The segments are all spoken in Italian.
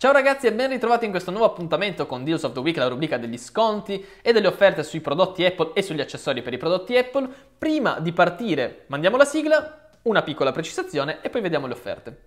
Ciao ragazzi e ben ritrovati in questo nuovo appuntamento con Deals of the Week, la rubrica degli sconti e delle offerte sui prodotti Apple e sugli accessori per i prodotti Apple. Prima di partire, mandiamo la sigla, una piccola precisazione e poi vediamo le offerte.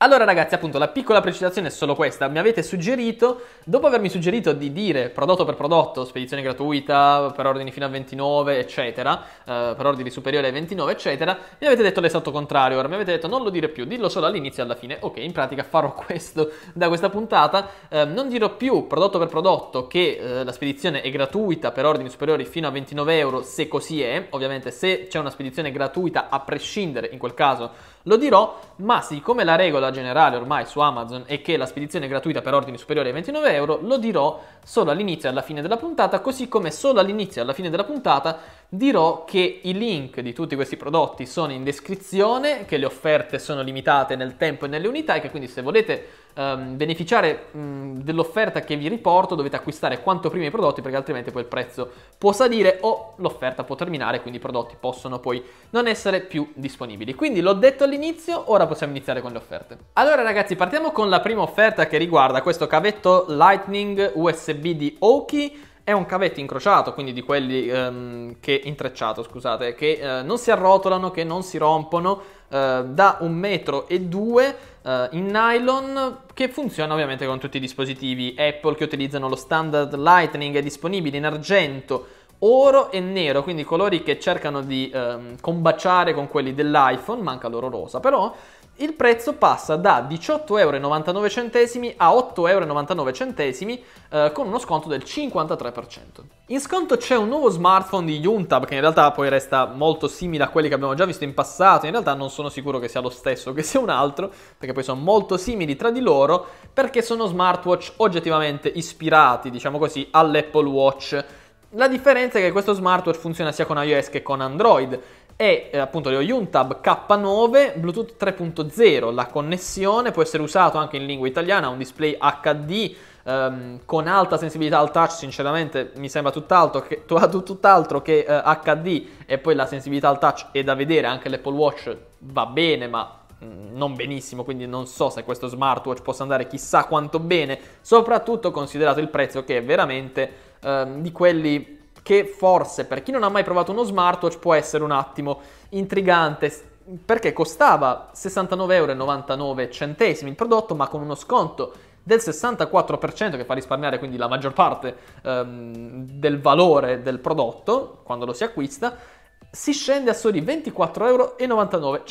Allora ragazzi, appunto, la piccola precisazione è solo questa. Mi avete suggerito, dopo avermi suggerito di dire prodotto per prodotto, spedizione gratuita, per ordini fino a 29, eccetera, eh, per ordini superiori ai 29, eccetera, mi avete detto l'esatto contrario. Ora mi avete detto non lo dire più, dillo solo all'inizio e alla fine. Ok, in pratica farò questo da questa puntata. Eh, non dirò più prodotto per prodotto che eh, la spedizione è gratuita per ordini superiori fino a 29 euro, se così è. Ovviamente se c'è una spedizione gratuita, a prescindere, in quel caso lo dirò, ma siccome la regola regola generale ormai su Amazon e che la spedizione è gratuita per ordini superiori ai 29 euro, lo dirò solo all'inizio e alla fine della puntata, così come solo all'inizio e alla fine della puntata dirò che i link di tutti questi prodotti sono in descrizione, che le offerte sono limitate nel tempo e nelle unità e che quindi se volete um, beneficiare um, dell'offerta che vi riporto dovete acquistare quanto prima i prodotti perché altrimenti quel prezzo può salire o l'offerta può terminare, quindi i prodotti possono poi non essere più disponibili. Quindi l'ho detto all'inizio, ora possiamo iniziare con le offerte. Allora ragazzi, partiamo con la prima offerta che riguarda questo cavetto Lightning USB di Oki è un cavetto incrociato, quindi di quelli ehm, che intrecciato, scusate, che eh, non si arrotolano, che non si rompono, eh, da un metro e due eh, in nylon che funziona ovviamente con tutti i dispositivi Apple che utilizzano lo standard Lightning, è disponibile in argento oro e nero, quindi colori che cercano di ehm, combaciare con quelli dell'iPhone, manca l'oro rosa, però il prezzo passa da 18,99€ a 8,99€ eh, con uno sconto del 53%. In sconto c'è un nuovo smartphone di Yuntab che in realtà poi resta molto simile a quelli che abbiamo già visto in passato, in realtà non sono sicuro che sia lo stesso o che sia un altro, perché poi sono molto simili tra di loro, perché sono smartwatch oggettivamente ispirati, diciamo così, all'Apple Watch la differenza è che questo smartwatch funziona sia con iOS che con Android E eh, appunto lo Yuntab K9 Bluetooth 3.0, la connessione può essere usata anche in lingua italiana, un display HD ehm, con alta sensibilità al touch, sinceramente mi sembra tutt'altro che, tutt'altro che eh, HD e poi la sensibilità al touch è da vedere, anche l'Apple Watch va bene ma mm, non benissimo, quindi non so se questo smartwatch possa andare chissà quanto bene, soprattutto considerato il prezzo che è veramente ehm, di quelli che forse per chi non ha mai provato uno smartwatch può essere un attimo intrigante perché costava 69,99 euro il prodotto ma con uno sconto del 64% che fa risparmiare quindi la maggior parte ehm, del valore del prodotto quando lo si acquista si scende a soli 24,99 euro.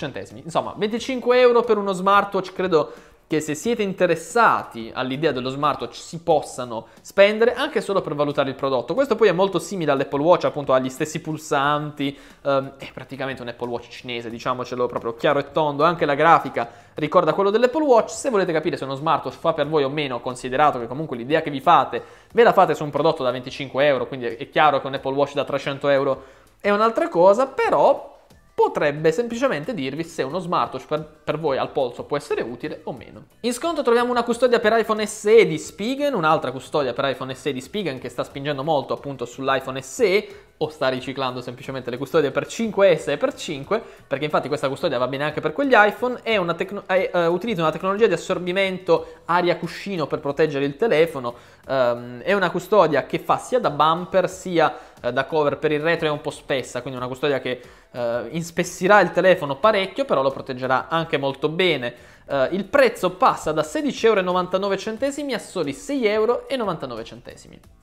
Insomma, 25 euro per uno smartwatch credo che se siete interessati all'idea dello smartwatch si possano spendere anche solo per valutare il prodotto. Questo poi è molto simile all'Apple Watch, appunto ha gli stessi pulsanti, ehm, è praticamente un Apple Watch cinese, diciamocelo proprio chiaro e tondo, anche la grafica ricorda quello dell'Apple Watch. Se volete capire se uno smartwatch fa per voi o meno, considerato che comunque l'idea che vi fate ve la fate su un prodotto da 25 euro, quindi è chiaro che un Apple Watch da 300 euro è un'altra cosa, però potrebbe semplicemente dirvi se uno smartwatch per, per, voi al polso può essere utile o meno. In sconto troviamo una custodia per iPhone SE di Spigen, un'altra custodia per iPhone SE di Spigen che sta spingendo molto appunto sull'iPhone SE, o sta riciclando semplicemente le custodie per 5S e per 5, perché infatti questa custodia va bene anche per quegli iPhone, e una tecno- eh, utilizza una tecnologia di assorbimento aria-cuscino per proteggere il telefono, um, è una custodia che fa sia da bumper sia eh, da cover per il retro, è un po' spessa, quindi una custodia che eh, inspessirà il telefono parecchio, però lo proteggerà anche molto bene eh, il prezzo passa da 16,99€ a soli 6,99€.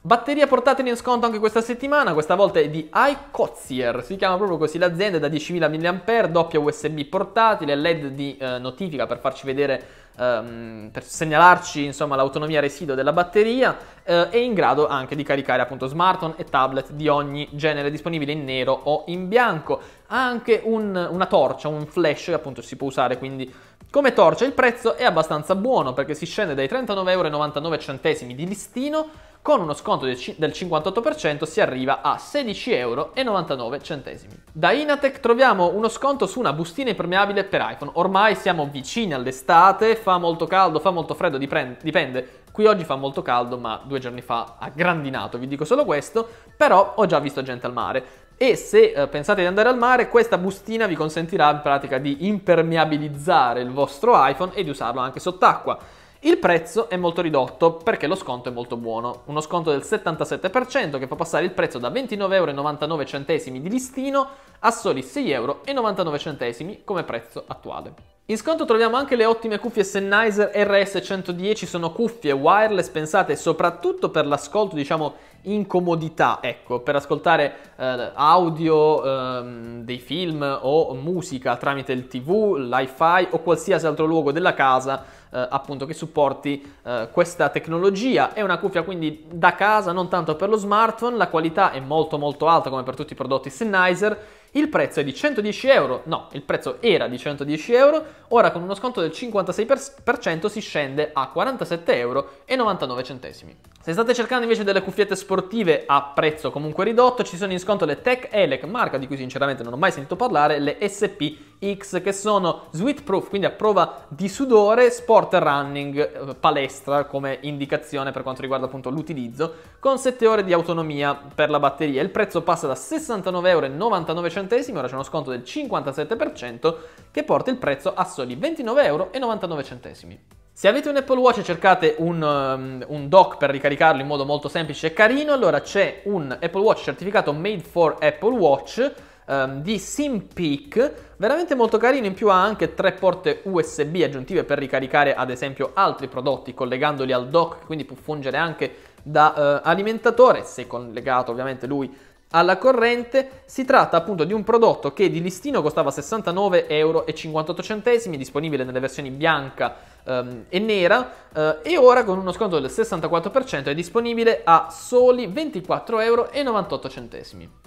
Batteria portatile in sconto anche questa settimana, questa volta è di iCozier, si chiama proprio così l'azienda, da 10.000 mAh, doppia USB portatile, LED di eh, notifica per farci vedere ehm, per segnalarci insomma, l'autonomia residua della batteria eh, e in grado anche di caricare appunto smartphone e tablet di ogni genere disponibile in nero o in bianco. Ha anche un, una torcia, un flash che appunto si può usare quindi come torce il prezzo è abbastanza buono perché si scende dai 39,99€ di listino, con uno sconto del 58% si arriva a 16,99€. Da Inatec troviamo uno sconto su una bustina impermeabile per iPhone, ormai siamo vicini all'estate, fa molto caldo, fa molto freddo, dipende. Qui oggi fa molto caldo ma due giorni fa ha grandinato, vi dico solo questo, però ho già visto gente al mare e se eh, pensate di andare al mare questa bustina vi consentirà in pratica di impermeabilizzare il vostro iPhone e di usarlo anche sott'acqua. Il prezzo è molto ridotto perché lo sconto è molto buono, uno sconto del 77% che fa passare il prezzo da 29,99€ di listino a soli 6,99€ come prezzo attuale. In sconto troviamo anche le ottime cuffie Sennheiser RS110, sono cuffie wireless pensate soprattutto per l'ascolto diciamo incomodità, ecco, per ascoltare eh, audio ehm, dei film o musica tramite il TV, l'iFi o qualsiasi altro luogo della casa, eh, appunto che supporti eh, questa tecnologia. È una cuffia quindi da casa, non tanto per lo smartphone, la qualità è molto molto alta come per tutti i prodotti Sennheiser il prezzo è di 110 euro, no, il prezzo era di 110 euro, ora con uno sconto del 56% si scende a 47,99 euro. Se state cercando invece delle cuffiette sportive a prezzo comunque ridotto, ci sono in sconto le Tech Elec, marca di cui sinceramente non ho mai sentito parlare, le SP X che sono sweat proof, quindi a prova di sudore, sport running, eh, palestra come indicazione per quanto riguarda appunto l'utilizzo, con 7 ore di autonomia per la batteria. Il prezzo passa da 69,99 euro, ora c'è uno sconto del 57% che porta il prezzo a soli 29,99 euro. Se avete un Apple Watch e cercate un, um, un, dock per ricaricarlo in modo molto semplice e carino, allora c'è un Apple Watch certificato Made for Apple Watch um, di Simpeak, veramente molto carino, in più ha anche tre porte USB aggiuntive per ricaricare ad esempio altri prodotti collegandoli al dock, quindi può fungere anche da uh, alimentatore, se collegato ovviamente lui alla corrente. Si tratta appunto di un prodotto che di listino costava 69,58 euro, disponibile nelle versioni bianca um, e nera, uh, e ora con uno sconto del 64% è disponibile a soli 24,98 euro.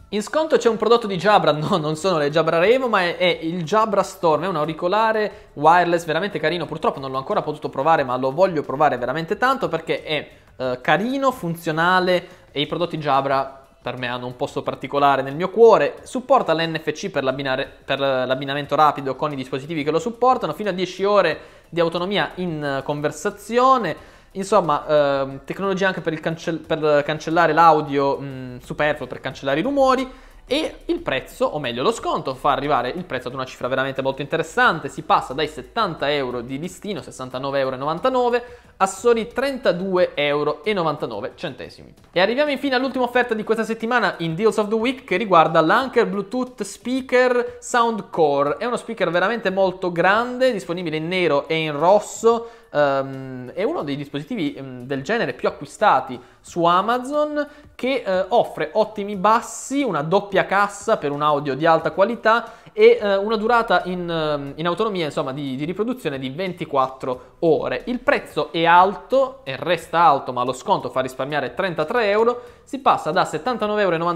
In sconto c'è un prodotto di Jabra, no, non sono le Jabra Revo, ma è, è, il Jabra Storm, è un auricolare wireless veramente carino, purtroppo non l'ho ancora potuto provare, ma lo voglio provare veramente tanto perché è eh, carino, funzionale e i prodotti Jabra per me hanno un posto particolare nel mio cuore, supporta l'NFC per, per l'abbinamento rapido con i dispositivi che lo supportano, fino a 10 ore di autonomia in eh, conversazione, insomma eh, tecnologia anche per, cancell- per cancellare l'audio mh, mm, superfluo, per cancellare i rumori e il prezzo, o meglio lo sconto, fa arrivare il prezzo ad una cifra veramente molto interessante, si passa dai 70 euro di listino, 69,99 euro, a soli 32,99 euro. E arriviamo infine all'ultima offerta di questa settimana in Deals of the Week che riguarda l'Anker Bluetooth Speaker Soundcore. È uno speaker veramente molto grande, disponibile in nero e in rosso. Um, è uno dei dispositivi um, del genere più acquistati su Amazon che uh, offre ottimi bassi, una doppia cassa per un audio di alta qualità e eh, una durata in, eh, in autonomia insomma, di, di, riproduzione di 24 ore. Il prezzo è alto e resta alto, ma lo sconto fa risparmiare 33 euro, si passa da 79,99 euro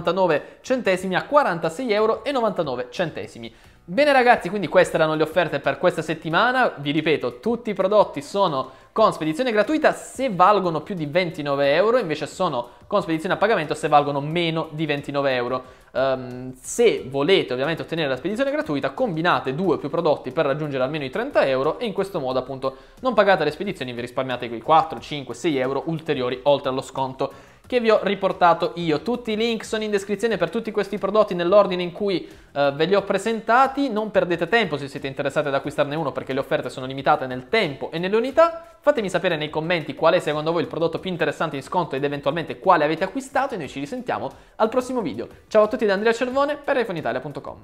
a 46,99 euro. Bene ragazzi, quindi queste erano le offerte per questa settimana, vi ripeto, tutti i prodotti sono con spedizione gratuita se valgono più di 29 euro, invece sono con spedizione a pagamento se valgono meno di 29 euro. Um, se volete ovviamente ottenere la spedizione gratuita, combinate due o più prodotti per raggiungere almeno i 30 euro e in questo modo appunto non pagate le spedizioni, vi risparmiate quei 4, 5, 6 euro ulteriori oltre allo sconto che vi ho riportato io. Tutti i link sono in descrizione per tutti questi prodotti nell'ordine in cui eh, ve li ho presentati. Non perdete tempo se siete interessati ad acquistarne uno perché le offerte sono limitate nel tempo e nelle unità. Fatemi sapere nei commenti qual è secondo voi il prodotto più interessante in sconto ed eventualmente quale avete acquistato e noi ci risentiamo al prossimo video. Ciao a tutti da Andrea Cervone per iPhoneItalia.com.